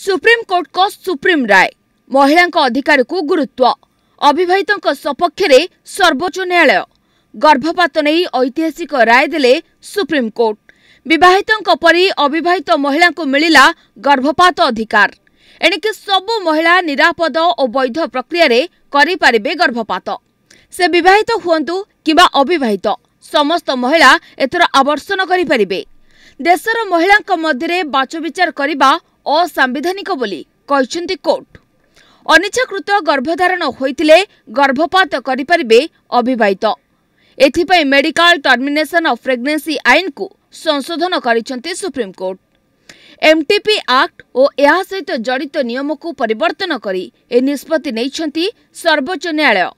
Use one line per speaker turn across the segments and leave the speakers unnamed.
ସୁପ୍ରିମକୋର୍ଟଙ୍କ ସୁପ୍ରିମ ରାୟ ମହିଳାଙ୍କ ଅଧିକାରକୁ ଗୁରୁତ୍ୱ ଅବିବାହିତଙ୍କ ସପକ୍ଷରେ ସର୍ବୋଚ୍ଚ ନ୍ୟାୟାଳୟ ଗର୍ଭପାତ ନେଇ ଐତିହାସିକ ରାୟ ଦେଲେ ସୁପ୍ରିମକୋର୍ଟ ବିବାହିତଙ୍କ ପରି ଅବିବାହିତ ମହିଳାଙ୍କୁ ମିଳିଲା ଗର୍ଭପାତ ଅଧିକାର ଏଣିକି ସବୁ ମହିଳା ନିରାପଦ ଓ ବୈଧ ପ୍ରକ୍ରିୟାରେ କରିପାରିବେ ଗର୍ଭପାତ ସେ ବିବାହିତ ହୁଅନ୍ତୁ କିମ୍ବା ଅବିବାହିତ ସମସ୍ତ ମହିଳା ଏଥର ଆବର୍ଷନ କରିପାରିବେ ଦେଶର ମହିଳାଙ୍କ ମଧ୍ୟରେ ବାଛବିଚାର କରିବା ଅସାମ୍ବିଧାନିକ ବୋଲି କହିଛନ୍ତି କୋର୍ଟ ଅନିଚ୍ଛାକୃତ ଗର୍ଭଧାରଣ ହୋଇଥିଲେ ଗର୍ଭପାତ କରିପାରିବେ ଅବିବାହିତ ଏଥିପାଇଁ ମେଡିକାଲ ଟର୍ମିନେସନ୍ ଅଫ୍ ପ୍ରେଗ୍ନେନ୍ସି ଆଇନକୁ ସଂଶୋଧନ କରିଛନ୍ତି ସୁପ୍ରିମକୋର୍ଟ ଏମ୍ଟିପି ଆକ୍ଟ ଓ ଏହା ସହିତ ଜଡ଼ିତ ନିୟମକୁ ପରିବର୍ତ୍ତନ କରି ଏ ନିଷ୍ପତ୍ତି ନେଇଛନ୍ତି ସର୍ବୋଚ୍ଚ ନ୍ୟାୟାଳୟ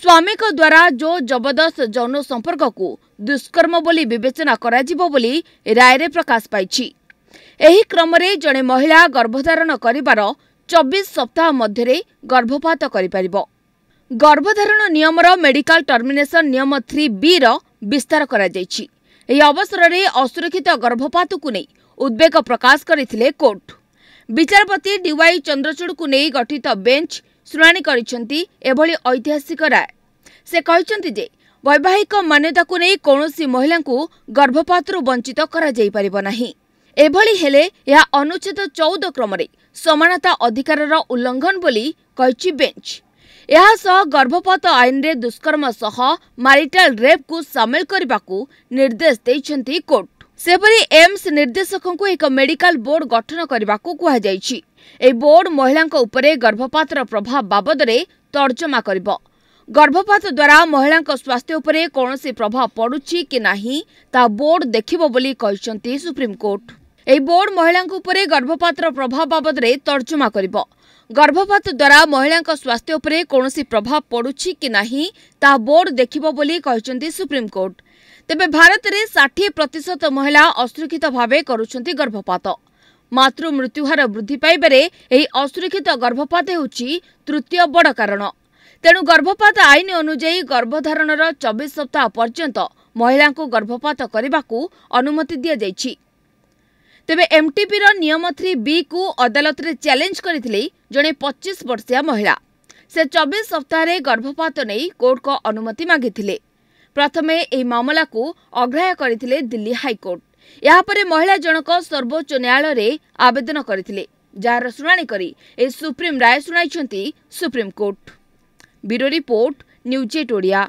ସ୍ୱାମୀଙ୍କ ଦ୍ୱାରା ଯୋ ଜବରଦସ୍ତ ଯୌନ ସମ୍ପର୍କକୁ ଦୁଷ୍କର୍ମ ବୋଲି ବିବେଚନା କରାଯିବ ବୋଲି ରାୟରେ ପ୍ରକାଶ ପାଇଛି ଏହି କ୍ରମରେ ଜଣେ ମହିଳା ଗର୍ଭଧାରଣ କରିବାର ଚବିଶ ସପ୍ତାହ ମଧ୍ୟରେ ଗର୍ଭପାତ କରିପାରିବ ଗର୍ଭଧାରଣ ନିୟମର ମେଡିକାଲ ଟର୍ମିନେସନ ନିୟମ ଥ୍ରୀ ବିର ବିସ୍ତାର କରାଯାଇଛି ଏହି ଅବସରରେ ଅସୁରକ୍ଷିତ ଗର୍ଭପାତକୁ ନେଇ ଉଦ୍ବେଗ ପ୍ରକାଶ କରିଥିଲେ କୋର୍ଟ ବିଚାରପତି ଡିୱାଇ ଚନ୍ଦ୍ରଚୂଡ଼ଙ୍କୁ ନେଇ ଗଠିତ ବେଞ୍ଚ ଶୁଣାଣି କରିଛନ୍ତି ଏଭଳି ଐତିହାସିକ ରାୟ ସେ କହିଛନ୍ତି ଯେ ବୈବାହିକ ମାନ୍ୟତାକୁ ନେଇ କୌଣସି ମହିଳାଙ୍କୁ ଗର୍ଭପାତରୁ ବଞ୍ଚିତ କରାଯାଇପାରିବ ନାହିଁ ଏଭଳି ହେଲେ ଏହା ଅନୁଚ୍ଛେଦ ଚଉଦ କ୍ରମରେ ସମାନତା ଅଧିକାରର ଉଲ୍ଲଂଘନ ବୋଲି କହିଛି ବେଞ୍ଚ ଏହାସହ ଗର୍ଭପାତ ଆଇନରେ ଦୁଷ୍କର୍ମ ସହ ମାରିଟାଲ ରେପ୍କୁ ସାମିଲ କରିବାକୁ ନିର୍ଦ୍ଦେଶ ଦେଇଛନ୍ତି କୋର୍ଟ ସେପରି ଏମ୍ସ ନିର୍ଦ୍ଦେଶକଙ୍କୁ ଏକ ମେଡିକାଲ ବୋର୍ଡ ଗଠନ କରିବାକୁ କୁହାଯାଇଛି ଏହି ବୋର୍ଡ ମହିଳାଙ୍କ ଉପରେ ଗର୍ଭପାତର ପ୍ରଭାବ ବାବଦରେ ତର୍ଜମା କରିବ ଗର୍ଭପାତ ଦ୍ୱାରା ମହିଳାଙ୍କ ସ୍ୱାସ୍ଥ୍ୟ ଉପରେ କୌଣସି ପ୍ରଭାବ ପଡ଼ୁଛି କି ନାହିଁ ତାହା ବୋର୍ଡ ଦେଖିବ ବୋଲି କହିଛନ୍ତି ସୁପ୍ରିମକୋର୍ଟ ଏହି ବୋର୍ଡ ମହିଳାଙ୍କ ଉପରେ ଗର୍ଭପାତର ପ୍ରଭାବ ବାବଦରେ ତର୍ଜମା କରିବ ଗର୍ଭପାତ ଦ୍ୱାରା ମହିଳାଙ୍କ ସ୍ୱାସ୍ଥ୍ୟ ଉପରେ କୌଣସି ପ୍ରଭାବ ପଡ଼ୁଛି କି ନାହିଁ ତାହା ବୋର୍ଡ ଦେଖିବ ବୋଲି କହିଛନ୍ତି ସୁପ୍ରିମକୋର୍ଟ ତେବେ ଭାରତରେ ଷାଠିଏ ପ୍ରତିଶତ ମହିଳା ଅସୁରକ୍ଷିତ ଭାବେ କରୁଛନ୍ତି ଗର୍ଭପାତ ମାତୃ ମୃତ୍ୟୁହାର ବୃଦ୍ଧି ପାଇବାରେ ଏହି ଅସୁରକ୍ଷିତ ଗର୍ଭପାତ ହେଉଛି ତୃତୀୟ ବଡ଼ କାରଣ ତେଣୁ ଗର୍ଭପାତ ଆଇନ ଅନୁଯାୟୀ ଗର୍ଭଧାରଣର ଚବିଶ ସପ୍ତାହ ପର୍ଯ୍ୟନ୍ତ ମହିଳାଙ୍କୁ ଗର୍ଭପାତ କରିବାକୁ ଅନୁମତି ଦିଆଯାଇଛି ତେବେ ଏମ୍ଟିପିର ନିୟମ ଥ୍ରୀ ବିକୁ ଅଦାଲତରେ ଚ୍ୟାଲେଞ୍ଜ କରିଥିଲେ ଜଣେ ପଚିଶ ବର୍ଷିଆ ମହିଳା ସେ ଚବିଶ ସପ୍ତାହରେ ଗର୍ଭପାତ ନେଇ କୋର୍ଟଙ୍କ ଅନୁମତି ମାଗିଥିଲେ ପ୍ରଥମେ ଏହି ମାମଲାକୁ ଅଗ୍ରାହ୍ୟ କରିଥିଲେ ଦିଲ୍ଲୀ ହାଇକୋର୍ଟ ଏହାପରେ ମହିଳା ଜଣକ ସର୍ବୋଚ୍ଚ ନ୍ୟାୟାଳୟରେ ଆବେଦନ କରିଥିଲେ ଯାହାର ଶୁଣାଣି କରି ଏହି ସୁପ୍ରିମ୍ ରାୟ ଶୁଣାଇଛନ୍ତି supreme court bureau report news at Odia